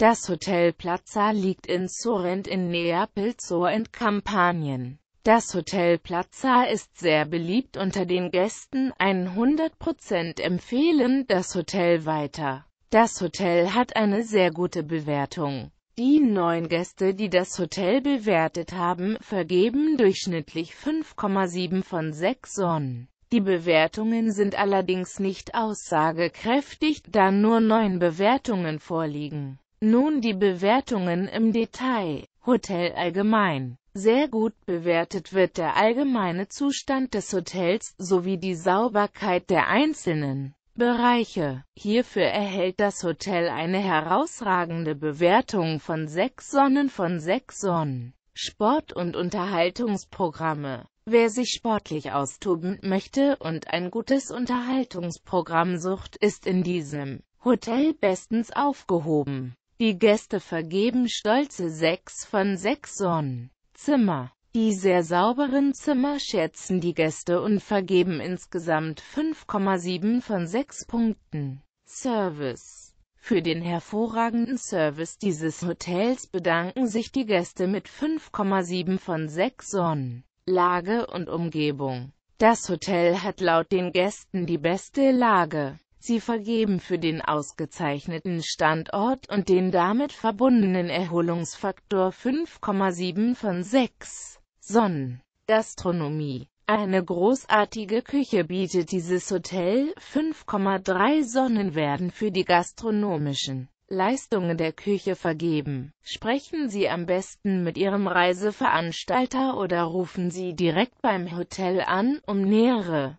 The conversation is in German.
Das Hotel Plaza liegt in Sorrent in Neapel Sorrent Kampanien. Das Hotel Plaza ist sehr beliebt unter den Gästen, 100% empfehlen das Hotel weiter. Das Hotel hat eine sehr gute Bewertung. Die neun Gäste, die das Hotel bewertet haben, vergeben durchschnittlich 5,7 von 6 Sonnen. Die Bewertungen sind allerdings nicht aussagekräftig, da nur neun Bewertungen vorliegen. Nun die Bewertungen im Detail. Hotel allgemein. Sehr gut bewertet wird der allgemeine Zustand des Hotels sowie die Sauberkeit der einzelnen Bereiche. Hierfür erhält das Hotel eine herausragende Bewertung von 6 Sonnen von 6 Sonnen. Sport- und Unterhaltungsprogramme. Wer sich sportlich austoben möchte und ein gutes Unterhaltungsprogramm sucht, ist in diesem Hotel bestens aufgehoben. Die Gäste vergeben stolze 6 von 6 Sonnen. Zimmer. Die sehr sauberen Zimmer schätzen die Gäste und vergeben insgesamt 5,7 von 6 Punkten. Service Für den hervorragenden Service dieses Hotels bedanken sich die Gäste mit 5,7 von 6 Sonnen. Lage und Umgebung Das Hotel hat laut den Gästen die beste Lage. Sie vergeben für den ausgezeichneten Standort und den damit verbundenen Erholungsfaktor 5,7 von 6. Sonn. Gastronomie. Eine großartige Küche bietet dieses Hotel, 5,3 Sonnen werden für die gastronomischen Leistungen der Küche vergeben. Sprechen Sie am besten mit Ihrem Reiseveranstalter oder rufen Sie direkt beim Hotel an, um nähere